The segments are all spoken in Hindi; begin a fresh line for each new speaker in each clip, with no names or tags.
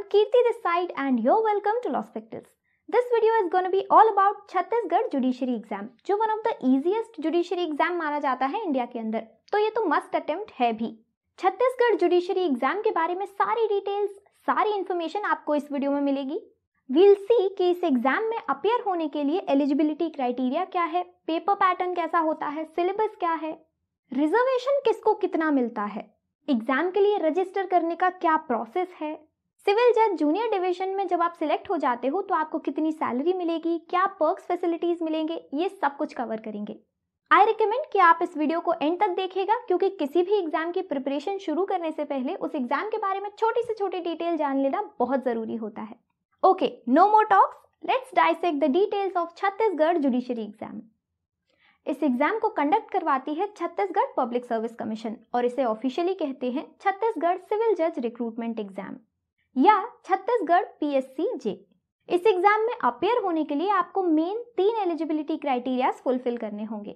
I'm Kirti this side and you're welcome to Los Pictures. This video is going to be all about Chhattisgarh Judiciary Exam, जो one of the easiest judiciary exam माना जाता है इंडिया के अंदर तो ये तो must attempt है भी छत्तीसगढ़ जुडिशरी एग्जाम के बारे में सारी डिटेल्स सारी इन्फॉर्मेशन आपको इस वीडियो में मिलेगी वील सी कि इस एग्जाम में अपियर होने के लिए एलिजिबिलिटी क्राइटेरिया क्या है पेपर पैटर्न कैसा होता है सिलेबस क्या है रिजर्वेशन किसको कितना मिलता है एग्जाम के लिए रजिस्टर करने का क्या प्रोसेस है सिविल जज जूनियर डिवीजन में जब आप सिलेक्ट हो जाते हो तो आपको कितनी सैलरी मिलेगी क्या पर्क्स फैसिलिटीज मिलेंगे ये सब कुछ कवर करेंगे आई रिकमेंड कि आप इस वीडियो को एंड तक देखेगा क्योंकि किसी भी एग्जाम की प्रिपरेशन शुरू करने से पहले उस एग्जाम के बारे में छोटी से छोटी डिटेल जान लेना बहुत जरूरी होता है okay no more talks let's dissect the details of Chhattisgarh judiciary exam इस एग्जाम को कंडक्ट करवाती है छत्तीसगढ़ पब्लिक सर्विस कमीशन और इसे ऑफिशियली कहते हैं छत्तीसगढ़ सिविल जज रिक्रूटमेंट एग्जाम या छत्तीसगढ़ पीएससी जे इस एग्जाम में अपेयर होने के लिए आपको मेन तीन एलिजिबिलिटी क्राइटेरिया फुलफिल करने होंगे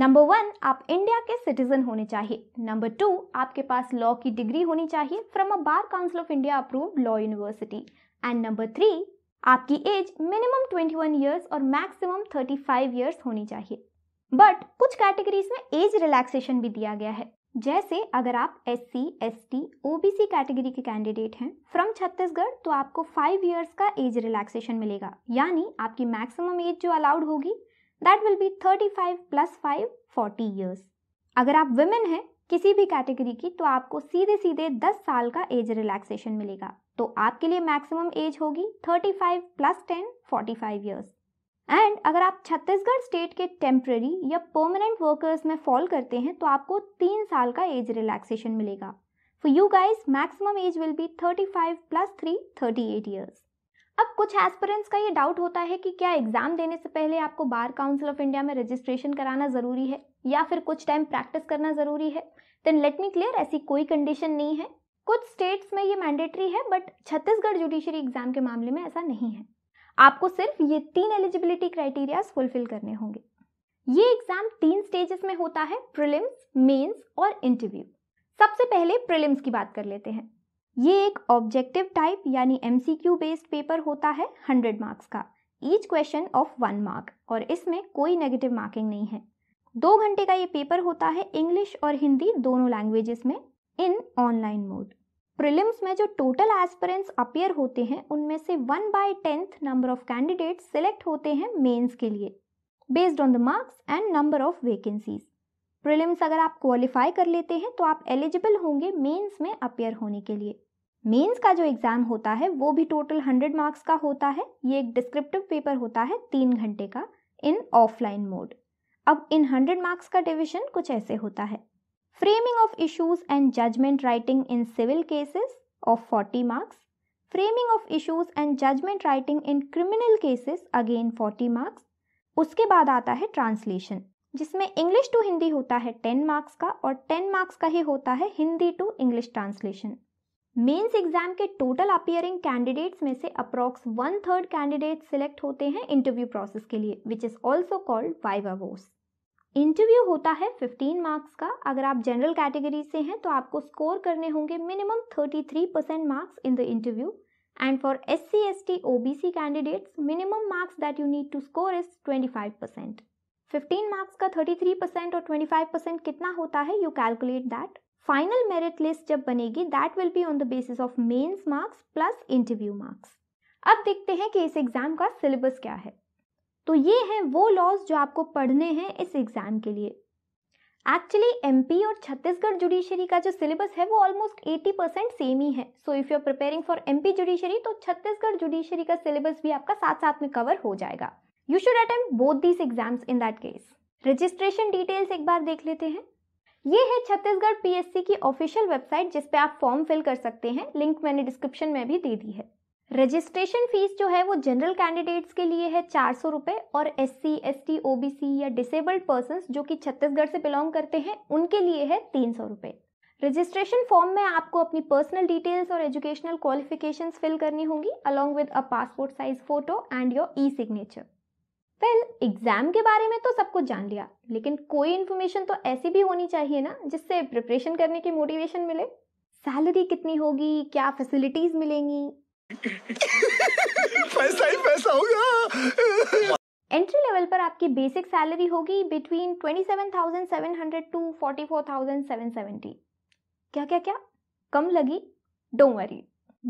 नंबर वन आप इंडिया के सिटीजन होने चाहिए नंबर टू आपके पास लॉ की डिग्री होनी चाहिए from a bar council of India approved law university and number three आपकी एज मिनिमम 21 ईयर्स और मैक्सिमम 35 ईयर्स होनी चाहिए बट कुछ कैटेगरीज में एज रिलैक्सेशन भी दिया गया है जैसे अगर आप S C S T O B C category के कैंडिडेट हैं फ्रॉम छत्तीसगढ़ तो आपको फाइव ईयर्स का एज रिलैक्सेशन मिलेगा यानी आपकी मैक्सिमम एज जो अलाउड होगी that will be thirty five plus five forty years अगर आप वुमेन हैं किसी भी कैटेगरी की तो आपको सीधे सीधे दस साल का एज रिलैक्सेशन मिलेगा तो आपके लिए मैक्सिमम एज होगी thirty five plus ten forty five years and अगर आप छत्तीसगढ़ स्टेट के टेम्प्रेरी या परमानेंट वर्कर्स में फॉल करते हैं तो आपको तीन साल का एज रिलैक्सेशन मिलेगा for you guys maximum age will be thirty five plus three thirty eight years अब कुछ एस्पिरेंट्स का ये डाउट होता है कि क्या एग्जाम देने से पहले आपको बार काउंसिल ऑफ इंडिया में रजिस्ट्रेशन कराना जरूरी है या फिर कुछ टाइम प्रैक्टिस करना जरूरी है देन लेट मी क्लियर ऐसी कोई कंडीशन नहीं है कुछ स्टेट्स में ये मैंडेटरी है बट छत्तीसगढ़ जुडिशरी एग्जाम के मामले में ऐसा नहीं है आपको सिर्फ ये तीन एलिजिबिलिटी क्राइटेरियाज फुलफिल करने होंगे ये एग्जाम तीन स्टेजेस में होता है प्रिलिम्स मेंस और इंटरव्यू सबसे पहले प्रिलिम्स की बात कर लेते हैं ये एक ऑब्जेक्टिव टाइप यानी एमसीक्यू बेस्ड पेपर होता है हंड्रेड मार्क्स का each question of one mark और इसमें कोई नेगेटिव मार्किंग नहीं है दो घंटे का ये पेपर होता है इंग्लिश और हिंदी दोनों लैंग्वेजेस में इन ऑनलाइन मोड प्रिलिम्स में जो टोटल एस्पिरेंट्स अपियर होते हैं उनमें से one by tenth number of candidate select होते हैं मेंस के लिए based on the marks and number of vacancies prelims अगर आप क्वालिफाई कर लेते हैं तो आप एलिजिबल होंगे मेंस में अपियर होने के लिए मेंस का जो एग्ज़ाम होता है वो भी टोटल हंड्रेड मार्क्स का होता है ये एक डिस्क्रिप्टिव पेपर होता है तीन घंटे का इन ऑफलाइन मोड अब इन हंड्रेड मार्क्स का डिविजन कुछ ऐसे होता है framing of issues and judgment writing in civil cases of 40 marks framing of issues and judgment writing in criminal cases again 40 marks उसके बाद आता है ट्रांसलेशन जिसमें इंग्लिश टू हिंदी होता है 10 मार्क्स का और 10 मार्क्स का ही होता है Hindi to English translation mains exam के टोटल अपियरिंग कैंडिडेट्स में से approx one third candidate select होते हैं इंटरव्यू प्रोसेस के लिए which is also called viva viva voce interview होता है 15 मार्क्स का अगर आप जनरल कैटेगरी से हैं तो आपको स्कोर करने होंगे minimum 33 percent marks in the interview and for S C S T O B C candidates minimum marks that you need to score is 25 percent fifteen marks का 33 परसेंट और 25 परसेंट कितना होता है you calculate that final merit list जब बनेगी that will be on the basis of mains marks plus interview marks अब देखते हैं कि इस एग्जाम का सिलेबस क्या है तो ये हैं वो लॉज जो आपको पढ़ने हैं इस एग्ज़ाम के लिए एक्चुअली एम और छत्तीसगढ़ जुडिशरी का जो सिलेबस है वो ऑलमोस्ट 80 परसेंट सेम ही है so if you are preparing for P judiciary तो छत्तीसगढ़ जुडिशरी का सिलेबस भी आपका साथ साथ में कवर हो जाएगा you should attempt both these exams in that case registration details एक बार देख लेते हैं ये है छत्तीसगढ़ पीएससी की ऑफिशियल वेबसाइट जिसपे आप फॉर्म फिल कर सकते हैं लिंक मैंने डिस्क्रिप्शन में भी दे दी है रजिस्ट्रेशन फीस जो है वो जनरल कैंडिडेट्स के लिए है चार सौ रुपये और S C S T O B C या डिसेबल्ड पर्सन जो कि छत्तीसगढ़ से बिलोंग करते हैं उनके लिए है तीन सौ रुपये रजिस्ट्रेशन फॉर्म में आपको अपनी पर्सनल डिटेल्स और एजुकेशनल क्वालिफिकेशन फिल करनी होंगी along with a passport size photo and your e signature well exam के बारे में तो सब कुछ जान लिया लेकिन कोई इन्फॉर्मेशन तो ऐसी भी होनी चाहिए ना जिससे प्रिपरेशन करने की मोटिवेशन मिले सैलरी कितनी होगी क्या फैसिलिटीज़ मिलेंगी पैसा ही पैसा होगा एंट्री लेवल पर आपकी बेसिक सैलरी होगी बिटवीन 27,700 टू 44,770 क्या क्या क्या कम लगी डोंट वरी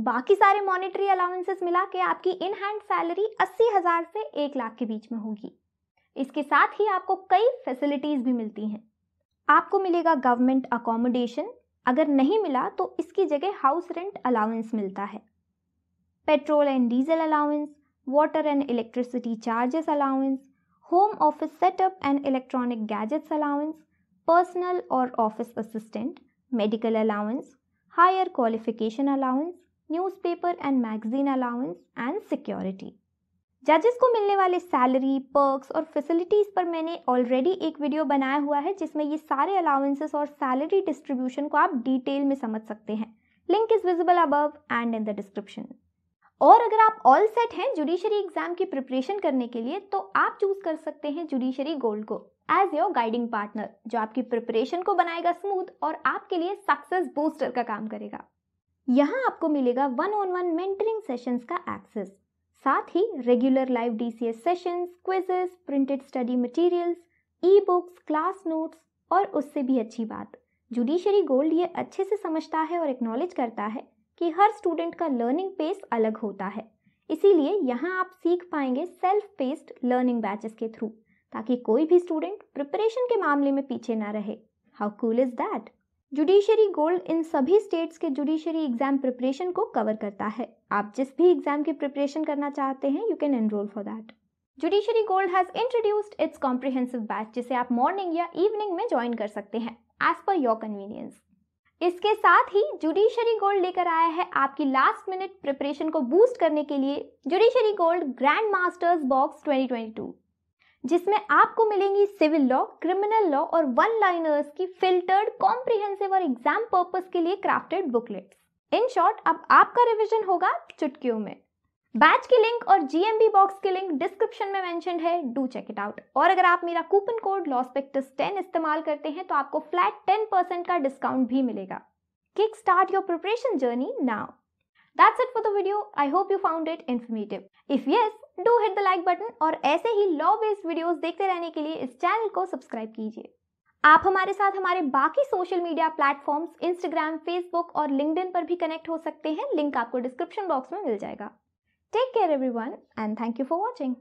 बाकी सारे मॉनिटरी अलाउंसेस मिला के आपकी इन हैंड सैलरी अस्सी हज़ार से एक लाख के बीच में होगी इसके साथ ही आपको कई फैसिलिटीज़ भी मिलती हैं आपको मिलेगा गवर्नमेंट अकोमोडेशन अगर नहीं मिला तो इसकी जगह हाउस रेंट अलाउंस मिलता है petrol and diesel allowance, water and electricity charges allowance, home office setup and electronic gadgets allowance, personal or office assistant, medical allowance, higher qualification allowance, newspaper and magazine allowance, and security. जजेस को मिलने वाले सैलरी पर्क्स और फैसिलिटीज़ पर मैंने ऑलरेडी एक वीडियो बनाया हुआ है जिसमें ये सारे अलाउंसेस और सैलरी डिस्ट्रीब्यूशन को आप डिटेल में समझ सकते हैं link is visible above and in the description और अगर आप ऑल सेट हैं जुडिशरी एग्जाम की प्रिपरेशन करने के लिए तो आप चूज कर सकते हैं जुडिशरी गोल्ड को एज योर गाइडिंग पार्टनर जो आपकी प्रिपरेशन को बनाएगा स्मूथ और आपके लिए सक्सेस बूस्टर का काम करेगा यहाँ आपको मिलेगा one on one mentoring sessions का एक्सेस साथ ही regular live DCS sessions quizzes printed study materials e books class notes और उससे भी अच्छी बात जुडिशरी गोल्ड ये अच्छे से समझता है और एक्नॉलेज करता है कि हर स्टूडेंट का लर्निंग पेस अलग होता है इसीलिए यहाँ आप सीख पाएंगे सेल्फ पेस्ड लर्निंग बैचेस के थ्रू ताकि कोई भी स्टूडेंट प्रिपरेशन के मामले में पीछे ना रहे how cool is that judiciary gold इन सभी स्टेट्स के जुडिशरी एग्जाम प्रिपरेशन को कवर करता है आप जिस भी एग्जाम की प्रिपरेशन करना चाहते हैं you can enroll for that judiciary gold has introduced its comprehensive batch जिसे आप मॉर्निंग या इवनिंग में ज्वाइन कर सकते हैं एज पर योर कन्वीनियंस इसके साथ ही जुडिशरी गोल्ड लेकर आया है आपकी लास्ट मिनट प्रिपरेशन को बूस्ट करने के लिए judiciary gold grand masters box 2022 जिसमें आपको मिलेंगी सिविल लॉ क्रिमिनल लॉ और वन लाइनर्स की फिल्टर्ड कॉम्प्रिहेंसिव और एग्जाम पर्पस के लिए क्राफ्टेड बुकलेट्स इन शॉर्ट अब आपका रिविजन होगा चुटकियों में बैच की लिंक और जीएमबी बॉक्स की लिंक डिस्क्रिप्शन में मेंशन है डू चेक इट आउट और अगर आप मेरा कूपन कोड लॉस्पेक्टस टेन इस्तेमाल करते हैं तो आपको फ्लैट टेन परसेंट का डिस्काउंट भी मिलेगा kick start your preparation journey now that's it for the video I hope you found it informative if yes do hit the like button और ऐसे ही लॉ बेस्ड वीडियोस देखते रहने के लिए इस चैनल को सब्सक्राइब कीजिए आप हमारे साथ हमारे बाकी social media platforms Instagram Facebook और लिंकड पर भी कनेक्ट हो सकते हैं लिंक आपको डिस्क्रिप्शन बॉक्स में मिल जाएगा Take care everyone and thank you for watching.